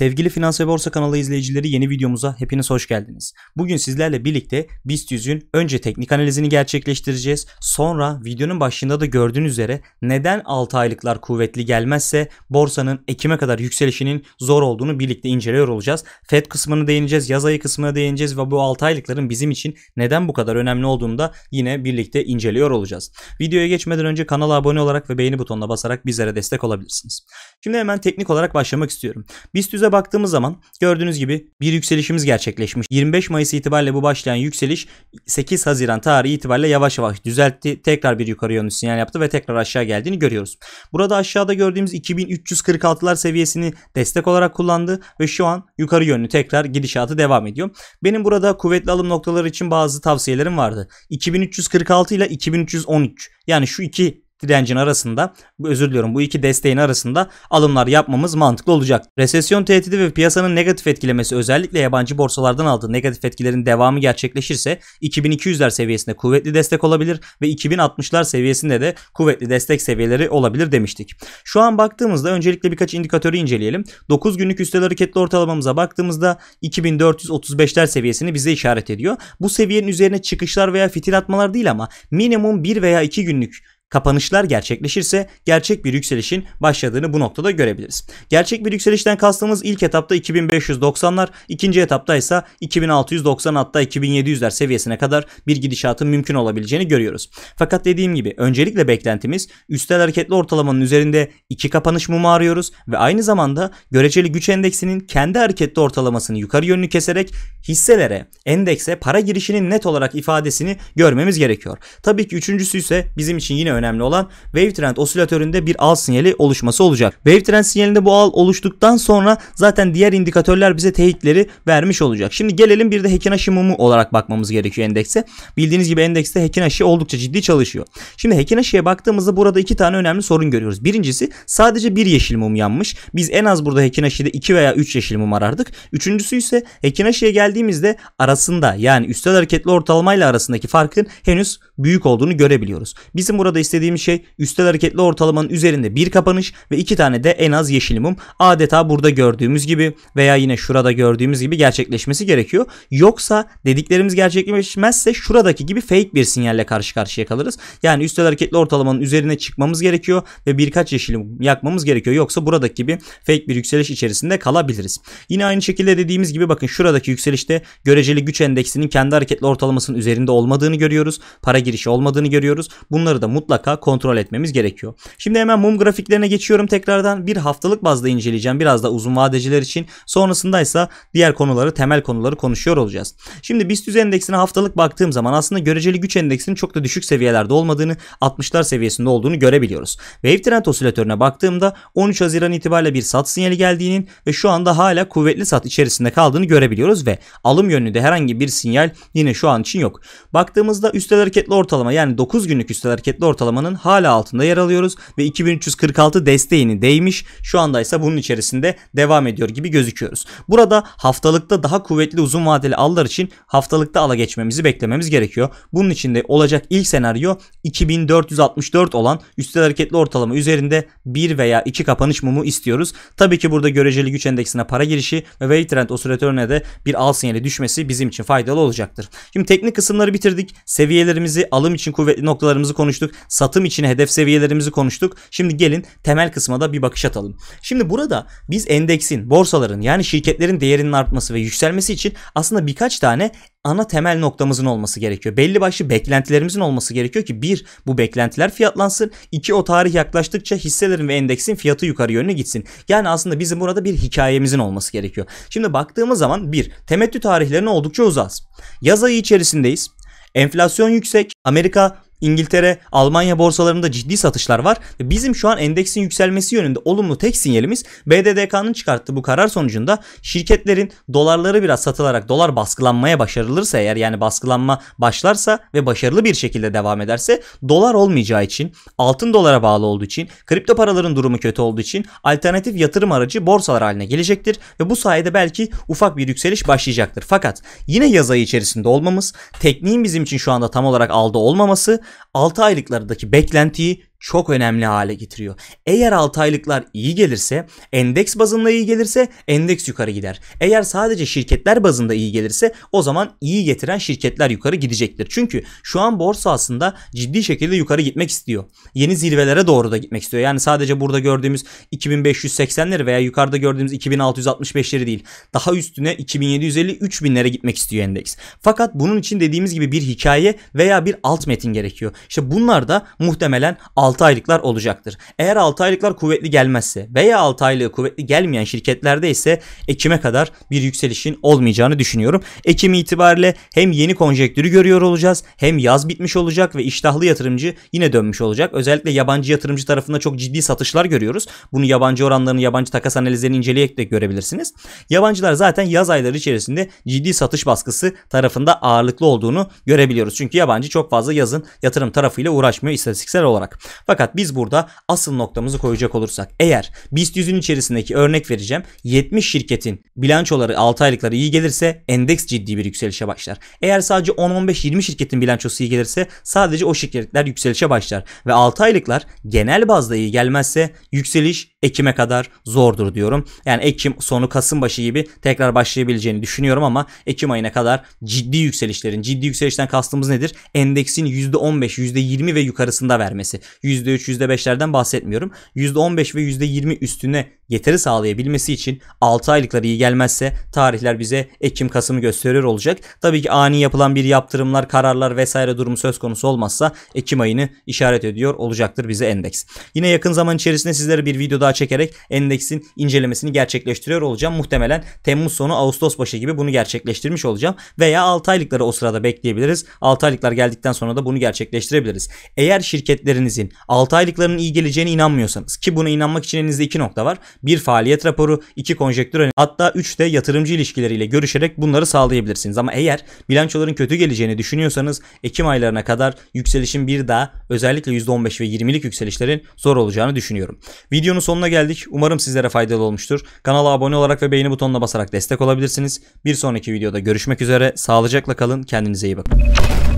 Sevgili Finans ve Borsa kanalı izleyicileri yeni videomuza hepiniz hoş geldiniz. Bugün sizlerle birlikte BIST 100'ün önce teknik analizini gerçekleştireceğiz. Sonra videonun başında da gördüğünüz üzere neden 6 aylıklar kuvvetli gelmezse borsanın Ekim'e kadar yükselişinin zor olduğunu birlikte inceliyor olacağız. Fed kısmını değineceğiz, yaz ayı kısmına değineceğiz ve bu 6 aylıkların bizim için neden bu kadar önemli olduğunu da yine birlikte inceliyor olacağız. Videoya geçmeden önce kanala abone olarak ve beğeni butonuna basarak bizlere destek olabilirsiniz. Şimdi hemen teknik olarak başlamak istiyorum. BIST 100'e baktığımız zaman gördüğünüz gibi bir yükselişimiz gerçekleşmiş. 25 Mayıs itibariyle bu başlayan yükseliş 8 Haziran tarihi itibariyle yavaş yavaş düzeltti. Tekrar bir yukarı yönlü sinyal yaptı ve tekrar aşağı geldiğini görüyoruz. Burada aşağıda gördüğümüz 2346'lar seviyesini destek olarak kullandı ve şu an yukarı yönlü tekrar gidişatı devam ediyor. Benim burada kuvvetli alım noktaları için bazı tavsiyelerim vardı. 2346 ile 2313 yani şu iki direncin arasında özür diliyorum bu iki desteğin arasında alımlar yapmamız mantıklı olacak. Resesyon tehdidi ve piyasanın negatif etkilemesi özellikle yabancı borsalardan aldığı negatif etkilerin devamı gerçekleşirse 2200'ler seviyesinde kuvvetli destek olabilir ve 2060'lar seviyesinde de kuvvetli destek seviyeleri olabilir demiştik. Şu an baktığımızda öncelikle birkaç indikatörü inceleyelim. 9 günlük üstel hareketli ortalamamıza baktığımızda 2435'ler seviyesini bize işaret ediyor. Bu seviyenin üzerine çıkışlar veya fitil atmalar değil ama minimum 1 veya 2 günlük kapanışlar gerçekleşirse gerçek bir yükselişin başladığını bu noktada görebiliriz. Gerçek bir yükselişten kastımız ilk etapta 2590'lar, ikinci etapta ise 2690 hatta 2700'ler seviyesine kadar bir gidişatın mümkün olabileceğini görüyoruz. Fakat dediğim gibi öncelikle beklentimiz üstel hareketli ortalamanın üzerinde iki kapanış mumu arıyoruz ve aynı zamanda göreceli güç endeksinin kendi hareketli ortalamasını yukarı yönlü keserek hisselere, endekse para girişinin net olarak ifadesini görmemiz gerekiyor. Tabii ki üçüncüsü ise bizim için yine önemli önemli olan Wavetrend osilatöründe bir al sinyali oluşması olacak. Wavetrend sinyalinde bu al oluştuktan sonra zaten diğer indikatörler bize teyitleri vermiş olacak. Şimdi gelelim bir de Hekinashi mumu olarak bakmamız gerekiyor endekse. Bildiğiniz gibi endekste hekinaşı oldukça ciddi çalışıyor. Şimdi hekinaşıya baktığımızda burada iki tane önemli sorun görüyoruz. Birincisi sadece bir yeşil mum yanmış. Biz en az burada Hekinashi'de iki veya üç yeşil mum arardık. Üçüncüsü ise hekinaşıya geldiğimizde arasında yani üstel hareketli ortalamayla arasındaki farkın henüz büyük olduğunu görebiliyoruz. Bizim burada ise istediğim şey üstel hareketli ortalamanın üzerinde bir kapanış ve iki tane de en az yeşil mum adeta burada gördüğümüz gibi veya yine şurada gördüğümüz gibi gerçekleşmesi gerekiyor. Yoksa dediklerimiz gerçekleşmezse şuradaki gibi fake bir sinyalle karşı karşıya kalırız. Yani üstel hareketli ortalamanın üzerine çıkmamız gerekiyor ve birkaç yeşil mum yakmamız gerekiyor. Yoksa buradaki gibi fake bir yükseliş içerisinde kalabiliriz. Yine aynı şekilde dediğimiz gibi bakın şuradaki yükselişte göreceli güç endeksinin kendi hareketli ortalamasının üzerinde olmadığını görüyoruz. Para girişi olmadığını görüyoruz. Bunları da mutlaka mutlaka kontrol etmemiz gerekiyor. Şimdi hemen mum grafiklerine geçiyorum tekrardan. Bir haftalık bazda inceleyeceğim biraz da uzun vadeciler için. Sonrasında ise diğer konuları temel konuları konuşuyor olacağız. Şimdi BIST endeksine haftalık baktığım zaman aslında göreceli güç endeksinin çok da düşük seviyelerde olmadığını 60'lar seviyesinde olduğunu görebiliyoruz. Wave trend osilatörüne baktığımda 13 Haziran itibariyle bir sat sinyali geldiğinin ve şu anda hala kuvvetli sat içerisinde kaldığını görebiliyoruz ve alım yönünde herhangi bir sinyal yine şu an için yok. Baktığımızda üstel hareketli ortalama yani 9 günlük üstel hareketli ortalama ortalamanın hala altında yer alıyoruz ve 2346 desteğini değmiş şu anda ise bunun içerisinde devam ediyor gibi gözüküyoruz. Burada haftalıkta daha kuvvetli uzun vadeli allar için haftalıkta ala geçmemizi beklememiz gerekiyor. Bunun için de olacak ilk senaryo 2464 olan üstel hareketli ortalama üzerinde bir veya iki kapanış mumu istiyoruz. Tabii ki burada göreceli güç endeksine para girişi ve wave trend osilatörüne de bir al sinyali düşmesi bizim için faydalı olacaktır. Şimdi teknik kısımları bitirdik. Seviyelerimizi, alım için kuvvetli noktalarımızı konuştuk satım için hedef seviyelerimizi konuştuk. Şimdi gelin temel kısma da bir bakış atalım. Şimdi burada biz endeksin, borsaların yani şirketlerin değerinin artması ve yükselmesi için aslında birkaç tane ana temel noktamızın olması gerekiyor. Belli başlı beklentilerimizin olması gerekiyor ki bir bu beklentiler fiyatlansın. iki o tarih yaklaştıkça hisselerin ve endeksin fiyatı yukarı yönüne gitsin. Yani aslında bizim burada bir hikayemizin olması gerekiyor. Şimdi baktığımız zaman bir temettü tarihlerine oldukça uzağız. Yaz ayı içerisindeyiz. Enflasyon yüksek. Amerika İngiltere, Almanya borsalarında ciddi satışlar var. Bizim şu an endeksin yükselmesi yönünde olumlu tek sinyalimiz BDDK'nın çıkarttığı bu karar sonucunda şirketlerin dolarları biraz satılarak dolar baskılanmaya başarılırsa eğer yani baskılanma başlarsa ve başarılı bir şekilde devam ederse dolar olmayacağı için, altın dolara bağlı olduğu için, kripto paraların durumu kötü olduğu için alternatif yatırım aracı borsalar haline gelecektir ve bu sayede belki ufak bir yükseliş başlayacaktır. Fakat yine yaz ayı içerisinde olmamız, tekniğin bizim için şu anda tam olarak aldı olmaması 6 aylıklardaki beklentiyi çok önemli hale getiriyor. Eğer 6 aylıklar iyi gelirse, endeks bazında iyi gelirse endeks yukarı gider. Eğer sadece şirketler bazında iyi gelirse o zaman iyi getiren şirketler yukarı gidecektir. Çünkü şu an borsa aslında ciddi şekilde yukarı gitmek istiyor. Yeni zirvelere doğru da gitmek istiyor. Yani sadece burada gördüğümüz 2580'leri veya yukarıda gördüğümüz 2665'leri değil. Daha üstüne 2750 3000'lere gitmek istiyor endeks. Fakat bunun için dediğimiz gibi bir hikaye veya bir alt metin gerekiyor. İşte bunlar da muhtemelen alt 6 aylıklar olacaktır. Eğer 6 aylıklar kuvvetli gelmezse veya 6 aylığı kuvvetli gelmeyen şirketlerde ise Ekim'e kadar bir yükselişin olmayacağını düşünüyorum. Ekim itibariyle hem yeni konjektürü görüyor olacağız hem yaz bitmiş olacak ve iştahlı yatırımcı yine dönmüş olacak. Özellikle yabancı yatırımcı tarafında çok ciddi satışlar görüyoruz. Bunu yabancı oranlarını yabancı takas analizlerini inceleyerek de görebilirsiniz. Yabancılar zaten yaz ayları içerisinde ciddi satış baskısı tarafında ağırlıklı olduğunu görebiliyoruz. Çünkü yabancı çok fazla yazın yatırım tarafıyla uğraşmıyor istatistiksel olarak. Fakat biz burada asıl noktamızı koyacak olursak eğer BIST 100'ün içerisindeki örnek vereceğim 70 şirketin bilançoları 6 aylıkları iyi gelirse endeks ciddi bir yükselişe başlar. Eğer sadece 10-15-20 şirketin bilançosu iyi gelirse sadece o şirketler yükselişe başlar ve 6 aylıklar genel bazda iyi gelmezse yükseliş Ekim'e kadar zordur diyorum. Yani Ekim sonu Kasım başı gibi tekrar başlayabileceğini düşünüyorum ama Ekim ayına kadar ciddi yükselişlerin, ciddi yükselişten kastımız nedir? Endeksin %15, %20 ve yukarısında vermesi. %3, %5'lerden bahsetmiyorum. %15 ve %20 üstüne Yeteri sağlayabilmesi için 6 aylıkları iyi gelmezse tarihler bize Ekim-Kasım'ı gösteriyor olacak. Tabii ki ani yapılan bir yaptırımlar, kararlar vesaire durumu söz konusu olmazsa Ekim ayını işaret ediyor olacaktır bize endeks. Yine yakın zaman içerisinde sizlere bir video daha çekerek endeksin incelemesini gerçekleştiriyor olacağım. Muhtemelen Temmuz sonu Ağustos başı gibi bunu gerçekleştirmiş olacağım. Veya 6 aylıkları o sırada bekleyebiliriz. 6 aylıklar geldikten sonra da bunu gerçekleştirebiliriz. Eğer şirketlerinizin 6 aylıklarının iyi geleceğine inanmıyorsanız ki buna inanmak için elinizde iki nokta var bir faaliyet raporu, iki konjektür hatta üç de yatırımcı ilişkileriyle görüşerek bunları sağlayabilirsiniz. Ama eğer bilançoların kötü geleceğini düşünüyorsanız Ekim aylarına kadar yükselişin bir daha özellikle %15 ve 20'lik yükselişlerin zor olacağını düşünüyorum. Videonun sonuna geldik. Umarım sizlere faydalı olmuştur. Kanala abone olarak ve beğeni butonuna basarak destek olabilirsiniz. Bir sonraki videoda görüşmek üzere. Sağlıcakla kalın. Kendinize iyi bakın.